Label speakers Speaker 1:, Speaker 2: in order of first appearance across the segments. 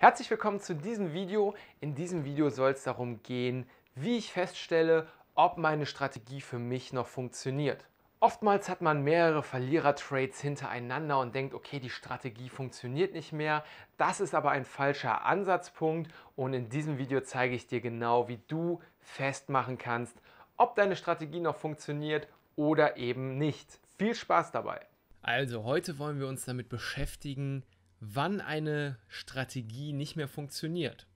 Speaker 1: Herzlich willkommen zu diesem Video. In diesem Video soll es darum gehen, wie ich feststelle, ob meine Strategie für mich noch funktioniert. Oftmals hat man mehrere Verlierer-Trades hintereinander und denkt, okay, die Strategie funktioniert nicht mehr. Das ist aber ein falscher Ansatzpunkt und in diesem Video zeige ich dir genau, wie du festmachen kannst, ob deine Strategie noch funktioniert oder eben nicht. Viel Spaß dabei! Also heute wollen wir uns damit beschäftigen, wann eine Strategie nicht mehr funktioniert.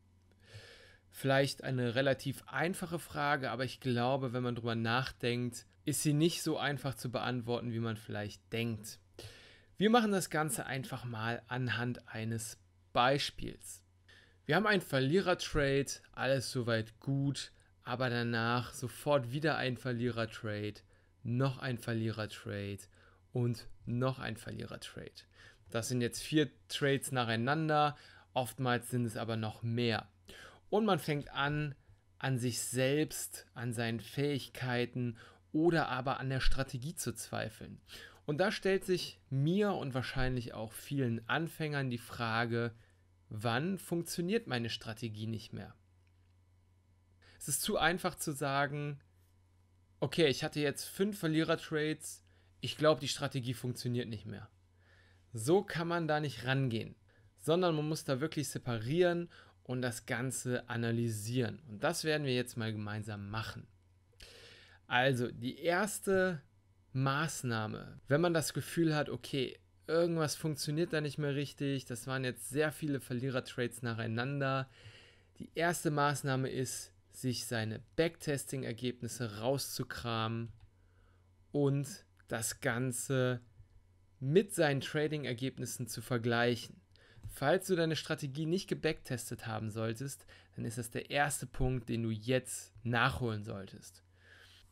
Speaker 1: Vielleicht eine relativ einfache Frage, aber ich glaube, wenn man darüber nachdenkt, ist sie nicht so einfach zu beantworten, wie man vielleicht denkt. Wir machen das Ganze einfach mal anhand eines Beispiels. Wir haben einen Verlierer-Trade, alles soweit gut, aber danach sofort wieder ein Verlierer-Trade, noch ein Verlierer-Trade und noch ein Verlierer-Trade. Das sind jetzt vier Trades nacheinander, oftmals sind es aber noch mehr. Und man fängt an, an sich selbst, an seinen Fähigkeiten oder aber an der Strategie zu zweifeln. Und da stellt sich mir und wahrscheinlich auch vielen Anfängern die Frage, wann funktioniert meine Strategie nicht mehr? Es ist zu einfach zu sagen, okay, ich hatte jetzt fünf Verlierer-Trades, ich glaube, die Strategie funktioniert nicht mehr. So kann man da nicht rangehen, sondern man muss da wirklich separieren und das Ganze analysieren. Und das werden wir jetzt mal gemeinsam machen. Also, die erste Maßnahme, wenn man das Gefühl hat, okay, irgendwas funktioniert da nicht mehr richtig, das waren jetzt sehr viele Verlierer-Trades nacheinander. Die erste Maßnahme ist, sich seine Backtesting-Ergebnisse rauszukramen und das Ganze mit seinen Trading-Ergebnissen zu vergleichen. Falls du deine Strategie nicht gebacktestet haben solltest, dann ist das der erste Punkt, den du jetzt nachholen solltest.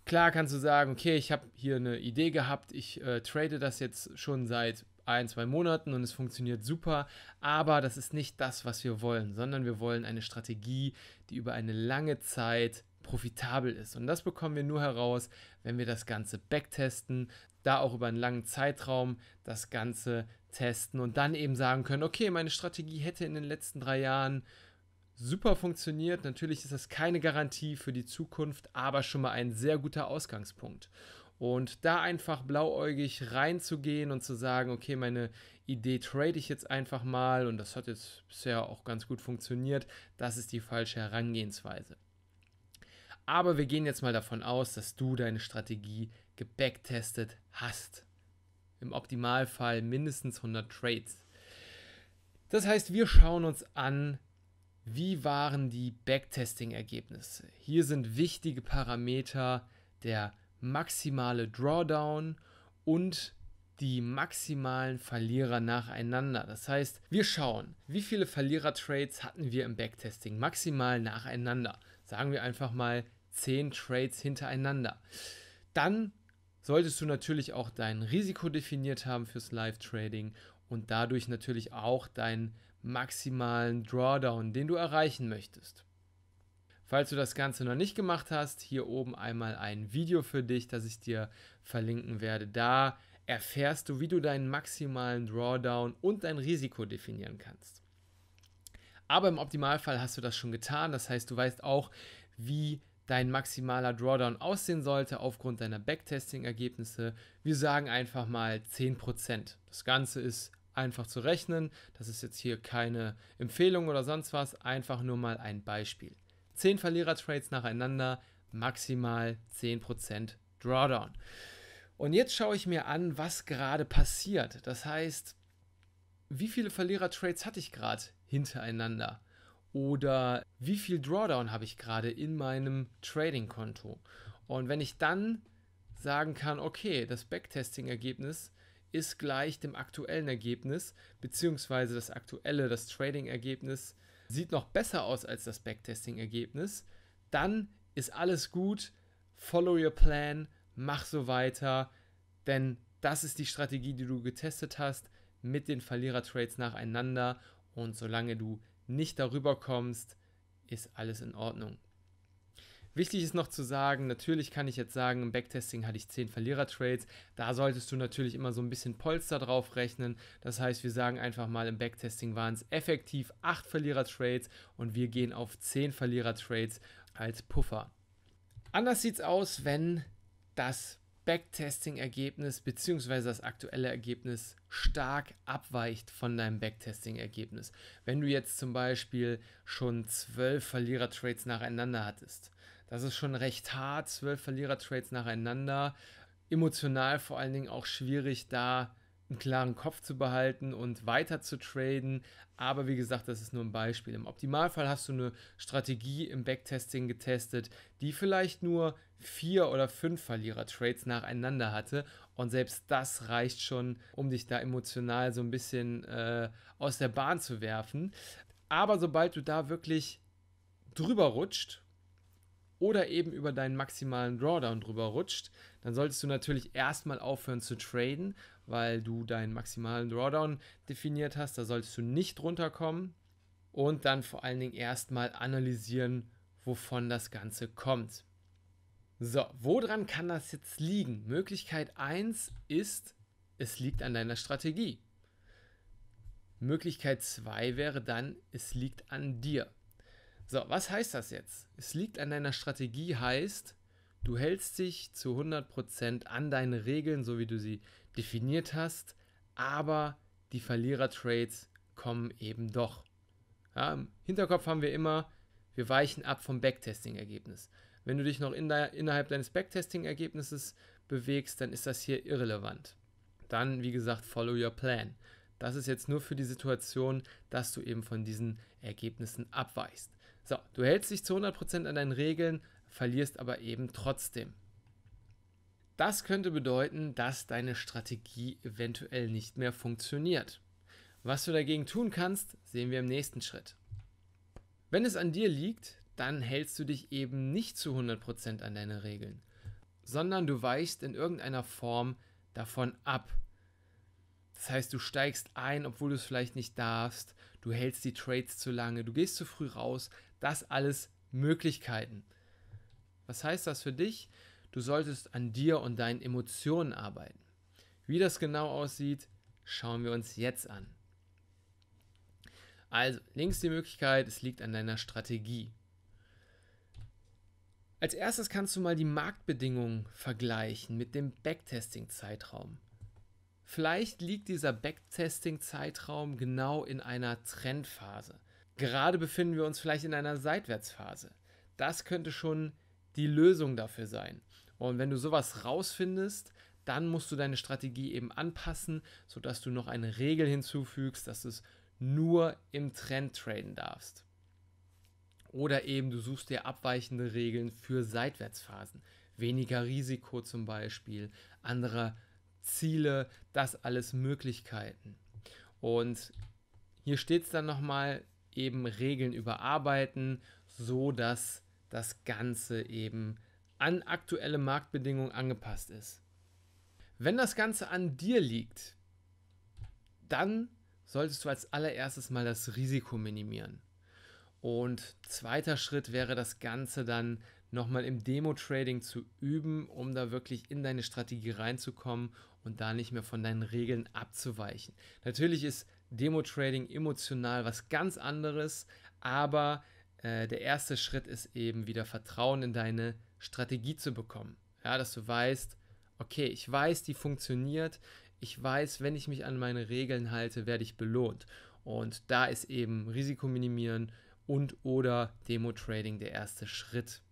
Speaker 1: Klar kannst du sagen, okay, ich habe hier eine Idee gehabt, ich äh, trade das jetzt schon seit ein, zwei Monaten und es funktioniert super, aber das ist nicht das, was wir wollen, sondern wir wollen eine Strategie, die über eine lange Zeit profitabel ist. Und das bekommen wir nur heraus, wenn wir das Ganze backtesten, da auch über einen langen Zeitraum das Ganze testen und dann eben sagen können, okay, meine Strategie hätte in den letzten drei Jahren super funktioniert. Natürlich ist das keine Garantie für die Zukunft, aber schon mal ein sehr guter Ausgangspunkt. Und da einfach blauäugig reinzugehen und zu sagen, okay, meine Idee trade ich jetzt einfach mal und das hat jetzt bisher auch ganz gut funktioniert, das ist die falsche Herangehensweise. Aber wir gehen jetzt mal davon aus, dass du deine Strategie gebacktestet hast. Im Optimalfall mindestens 100 Trades. Das heißt, wir schauen uns an, wie waren die Backtesting-Ergebnisse. Hier sind wichtige Parameter der maximale Drawdown und die maximalen Verlierer nacheinander. Das heißt, wir schauen, wie viele Verlierer-Trades hatten wir im Backtesting maximal nacheinander. Sagen wir einfach mal zehn Trades hintereinander. Dann solltest du natürlich auch dein Risiko definiert haben fürs Live-Trading und dadurch natürlich auch deinen maximalen Drawdown, den du erreichen möchtest. Falls du das Ganze noch nicht gemacht hast, hier oben einmal ein Video für dich, das ich dir verlinken werde. Da erfährst du, wie du deinen maximalen Drawdown und dein Risiko definieren kannst. Aber im Optimalfall hast du das schon getan, das heißt, du weißt auch, wie dein maximaler Drawdown aussehen sollte aufgrund deiner Backtesting-Ergebnisse. Wir sagen einfach mal 10%. Das Ganze ist einfach zu rechnen. Das ist jetzt hier keine Empfehlung oder sonst was, einfach nur mal ein Beispiel. 10 Verlierer-Trades nacheinander, maximal 10% Drawdown. Und jetzt schaue ich mir an, was gerade passiert. Das heißt, wie viele Verlierer-Trades hatte ich gerade hintereinander? oder wie viel Drawdown habe ich gerade in meinem Trading-Konto. Und wenn ich dann sagen kann, okay, das Backtesting-Ergebnis ist gleich dem aktuellen Ergebnis, beziehungsweise das aktuelle, das Trading-Ergebnis sieht noch besser aus als das Backtesting-Ergebnis, dann ist alles gut, follow your plan, mach so weiter, denn das ist die Strategie, die du getestet hast mit den Verlierer-Trades nacheinander und solange du nicht darüber kommst, ist alles in Ordnung. Wichtig ist noch zu sagen, natürlich kann ich jetzt sagen, im Backtesting hatte ich 10 Verlierer-Trades. Da solltest du natürlich immer so ein bisschen Polster drauf rechnen. Das heißt, wir sagen einfach mal, im Backtesting waren es effektiv 8 Verlierer-Trades und wir gehen auf 10 Verlierer-Trades als Puffer. Anders sieht es aus, wenn das Backtesting-Ergebnis bzw. das aktuelle Ergebnis stark abweicht von deinem Backtesting-Ergebnis. Wenn du jetzt zum Beispiel schon zwölf Verlierer-Trades nacheinander hattest, das ist schon recht hart, zwölf Verlierer-Trades nacheinander, emotional vor allen Dingen auch schwierig, da einen klaren Kopf zu behalten und weiter zu traden. Aber wie gesagt, das ist nur ein Beispiel. Im Optimalfall hast du eine Strategie im Backtesting getestet, die vielleicht nur vier oder fünf Verlierer-Trades nacheinander hatte. Und selbst das reicht schon, um dich da emotional so ein bisschen äh, aus der Bahn zu werfen. Aber sobald du da wirklich drüber rutscht oder eben über deinen maximalen Drawdown drüber rutscht, dann solltest du natürlich erstmal aufhören zu traden, weil du deinen maximalen Drawdown definiert hast. Da solltest du nicht runterkommen und dann vor allen Dingen erstmal analysieren, wovon das Ganze kommt. So, woran kann das jetzt liegen? Möglichkeit 1 ist, es liegt an deiner Strategie. Möglichkeit 2 wäre dann, es liegt an dir. So, was heißt das jetzt? Es liegt an deiner Strategie heißt, Du hältst dich zu 100% an deine Regeln, so wie du sie definiert hast, aber die Verlierer-Trades kommen eben doch. Ja, Im Hinterkopf haben wir immer, wir weichen ab vom Backtesting-Ergebnis. Wenn du dich noch in de innerhalb deines Backtesting-Ergebnisses bewegst, dann ist das hier irrelevant. Dann, wie gesagt, follow your plan. Das ist jetzt nur für die Situation, dass du eben von diesen Ergebnissen abweichst. So, du hältst dich zu 100% an deinen Regeln, verlierst aber eben trotzdem. Das könnte bedeuten, dass deine Strategie eventuell nicht mehr funktioniert. Was du dagegen tun kannst, sehen wir im nächsten Schritt. Wenn es an dir liegt, dann hältst du dich eben nicht zu 100% an deine Regeln, sondern du weichst in irgendeiner Form davon ab. Das heißt, du steigst ein, obwohl du es vielleicht nicht darfst, du hältst die Trades zu lange, du gehst zu früh raus, das alles Möglichkeiten. Was heißt das für dich? Du solltest an dir und deinen Emotionen arbeiten. Wie das genau aussieht, schauen wir uns jetzt an. Also, links die Möglichkeit, es liegt an deiner Strategie. Als erstes kannst du mal die Marktbedingungen vergleichen mit dem Backtesting-Zeitraum. Vielleicht liegt dieser Backtesting-Zeitraum genau in einer Trendphase. Gerade befinden wir uns vielleicht in einer Seitwärtsphase. Das könnte schon die Lösung dafür sein. Und wenn du sowas rausfindest, dann musst du deine Strategie eben anpassen, sodass du noch eine Regel hinzufügst, dass du es nur im Trend traden darfst. Oder eben du suchst dir abweichende Regeln für Seitwärtsphasen. Weniger Risiko zum Beispiel, andere Ziele, das alles Möglichkeiten. Und hier steht es dann nochmal, eben Regeln überarbeiten, so dass das Ganze eben an aktuelle Marktbedingungen angepasst ist. Wenn das Ganze an dir liegt, dann solltest du als allererstes mal das Risiko minimieren. Und zweiter Schritt wäre das Ganze dann nochmal im Demo-Trading zu üben, um da wirklich in deine Strategie reinzukommen und da nicht mehr von deinen Regeln abzuweichen. Natürlich ist Demo-Trading emotional was ganz anderes, aber äh, der erste Schritt ist eben wieder Vertrauen in deine Strategie zu bekommen. Ja, dass du weißt, okay, ich weiß, die funktioniert. Ich weiß, wenn ich mich an meine Regeln halte, werde ich belohnt. Und da ist eben Risiko minimieren und oder Demo Trading der erste Schritt.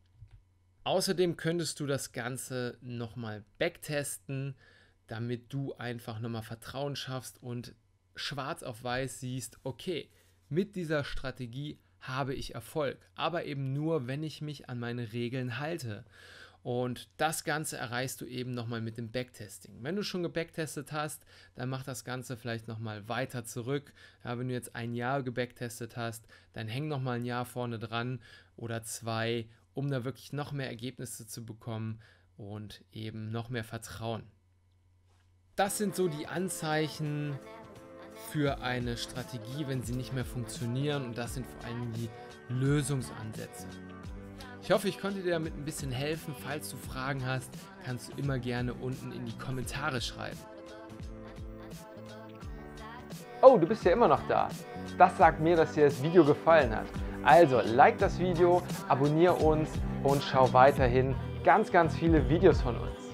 Speaker 1: Außerdem könntest du das Ganze nochmal backtesten, damit du einfach nochmal Vertrauen schaffst und schwarz auf weiß siehst, okay, mit dieser Strategie habe ich Erfolg, aber eben nur, wenn ich mich an meine Regeln halte. Und das Ganze erreichst du eben nochmal mit dem Backtesting. Wenn du schon gebacktestet hast, dann mach das Ganze vielleicht nochmal weiter zurück. Ja, wenn du jetzt ein Jahr gebacktestet hast, dann häng nochmal ein Jahr vorne dran oder zwei, um da wirklich noch mehr Ergebnisse zu bekommen und eben noch mehr Vertrauen. Das sind so die Anzeichen, für eine Strategie, wenn sie nicht mehr funktionieren und das sind vor allem die Lösungsansätze. Ich hoffe, ich konnte dir damit ein bisschen helfen. Falls du Fragen hast, kannst du immer gerne unten in die Kommentare schreiben. Oh, du bist ja immer noch da. Das sagt mir, dass dir das Video gefallen hat. Also, like das Video, abonniere uns und schau weiterhin ganz, ganz viele Videos von uns.